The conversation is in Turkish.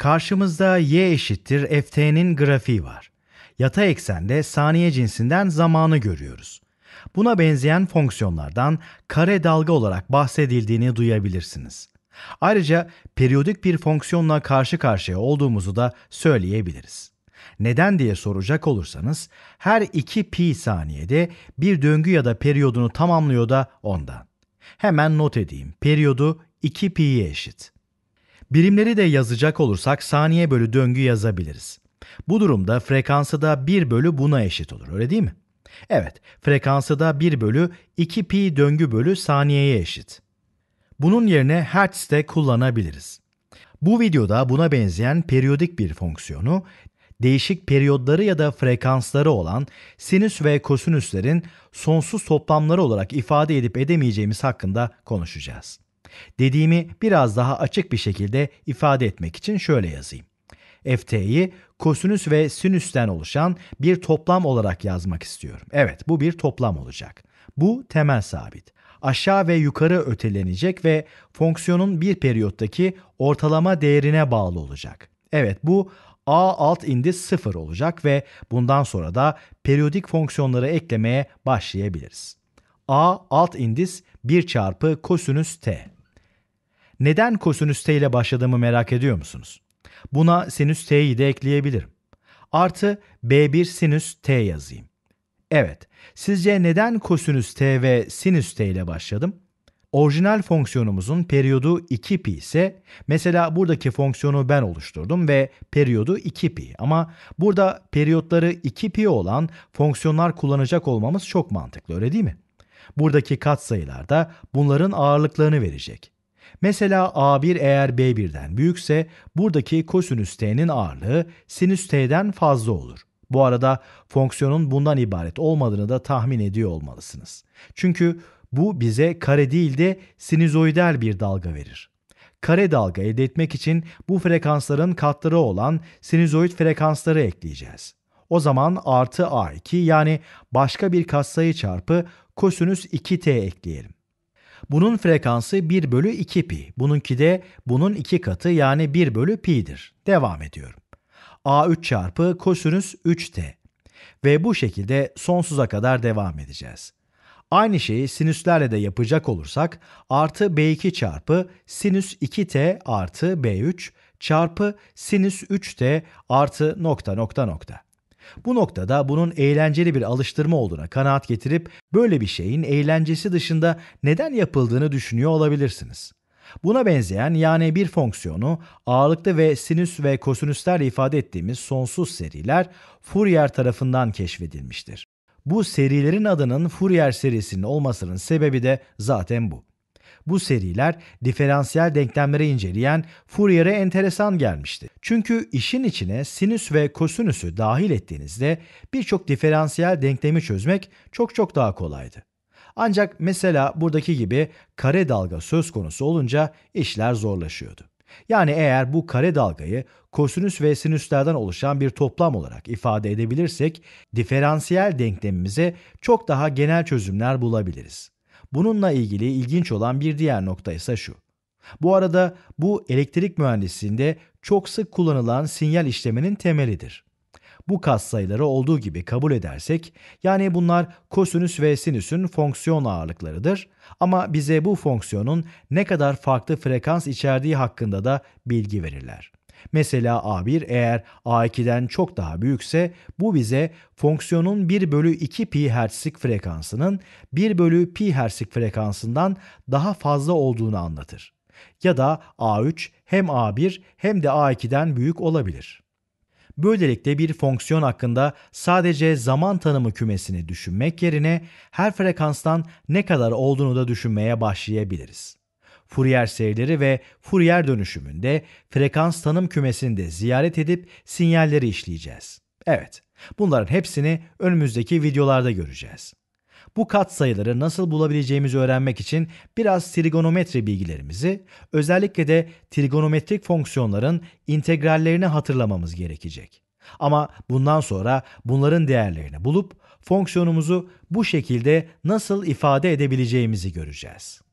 Karşımızda y eşittir ft'nin grafiği var. Yatay eksende saniye cinsinden zamanı görüyoruz. Buna benzeyen fonksiyonlardan kare dalga olarak bahsedildiğini duyabilirsiniz. Ayrıca periyodik bir fonksiyonla karşı karşıya olduğumuzu da söyleyebiliriz. Neden diye soracak olursanız her 2 pi saniyede bir döngü ya da periyodunu tamamlıyor da ondan. Hemen not edeyim. Periyodu 2 pi'ye eşit. Birimleri de yazacak olursak saniye bölü döngü yazabiliriz. Bu durumda frekansı da 1 bölü buna eşit olur öyle değil mi? Evet frekansı da 1 bölü 2 pi döngü bölü saniyeye eşit. Bunun yerine hertz de kullanabiliriz. Bu videoda buna benzeyen periyodik bir fonksiyonu, değişik periyodları ya da frekansları olan sinüs ve kosinüslerin sonsuz toplamları olarak ifade edip edemeyeceğimiz hakkında konuşacağız. Dediğimi biraz daha açık bir şekilde ifade etmek için şöyle yazayım. FT'yi kosinüs ve sinüsten oluşan bir toplam olarak yazmak istiyorum. Evet bu bir toplam olacak. Bu temel sabit. Aşağı ve yukarı ötelenecek ve fonksiyonun bir periyottaki ortalama değerine bağlı olacak. Evet bu a alt indi 0 olacak ve bundan sonra da periyodik fonksiyonları eklemeye başlayabiliriz. a alt indis 1 çarpı kosinüs t. Neden kosinüs t ile başladığımı merak ediyor musunuz? Buna sinüs t'yi de ekleyebilirim. Artı b1 sinüs t yazayım. Evet, sizce neden kosinüs t ve sinüs t ile başladım? Orijinal fonksiyonumuzun periyodu 2pi ise mesela buradaki fonksiyonu ben oluşturdum ve periyodu 2pi ama burada periyotları 2pi olan fonksiyonlar kullanacak olmamız çok mantıklı öyle değil mi? Buradaki katsayılar da bunların ağırlıklarını verecek. Mesela A1 eğer B1'den büyükse buradaki kosinüs t'nin ağırlığı sinüs t'den fazla olur. Bu arada fonksiyonun bundan ibaret olmadığını da tahmin ediyor olmalısınız. Çünkü bu bize kare değil de sinüzoidal bir dalga verir. Kare dalga elde etmek için bu frekansların katları olan sinüzoid frekansları ekleyeceğiz. O zaman artı A2 yani başka bir katsayı çarpı kosinüs 2t ekleyelim. Bunun frekansı 1 bölü 2 pi. Bununki de bunun iki katı yani 1 bölü pi'dir. Devam ediyorum. A3 çarpı kosinüs 3t. Ve bu şekilde sonsuza kadar devam edeceğiz. Aynı şeyi sinüslerle de yapacak olursak artı b2 çarpı sinüs 2t artı b3 çarpı sinüs 3t artı nokta nokta nokta. Bu noktada bunun eğlenceli bir alıştırma olduğuna kanaat getirip böyle bir şeyin eğlencesi dışında neden yapıldığını düşünüyor olabilirsiniz. Buna benzeyen yani bir fonksiyonu ağırlıklı ve sinüs ve kosinüslerle ifade ettiğimiz sonsuz seriler Fourier tarafından keşfedilmiştir. Bu serilerin adının Fourier serisinin olmasının sebebi de zaten bu. Bu seriler diferansiyel denklemleri inceleyen Fourier'e enteresan gelmişti. Çünkü işin içine sinüs ve kosinüsü dahil ettiğinizde birçok diferansiyel denklemi çözmek çok çok daha kolaydı. Ancak mesela buradaki gibi kare dalga söz konusu olunca işler zorlaşıyordu. Yani eğer bu kare dalgayı kosinüs ve sinüslerden oluşan bir toplam olarak ifade edebilirsek diferansiyel denklemimize çok daha genel çözümler bulabiliriz. Bununla ilgili ilginç olan bir diğer nokta ise şu. Bu arada bu elektrik mühendisliğinde çok sık kullanılan sinyal işleminin temelidir. Bu kas sayıları olduğu gibi kabul edersek, yani bunlar kosinüs ve sinüsün fonksiyon ağırlıklarıdır ama bize bu fonksiyonun ne kadar farklı frekans içerdiği hakkında da bilgi verirler. Mesela a1 eğer a2'den çok daha büyükse bu bize fonksiyonun 1 bölü 2 pi hertzlik frekansının 1 bölü pi hertzlik frekansından daha fazla olduğunu anlatır. Ya da a3 hem a1 hem de a2'den büyük olabilir. Böylelikle bir fonksiyon hakkında sadece zaman tanımı kümesini düşünmek yerine her frekanstan ne kadar olduğunu da düşünmeye başlayabiliriz. Fourier serileri ve Fourier dönüşümünde frekans tanım kümesinde ziyaret edip sinyalleri işleyeceğiz. Evet, bunların hepsini önümüzdeki videolarda göreceğiz. Bu katsayıları nasıl bulabileceğimizi öğrenmek için biraz trigonometri bilgilerimizi, özellikle de trigonometrik fonksiyonların integrallerini hatırlamamız gerekecek. Ama bundan sonra bunların değerlerini bulup fonksiyonumuzu bu şekilde nasıl ifade edebileceğimizi göreceğiz.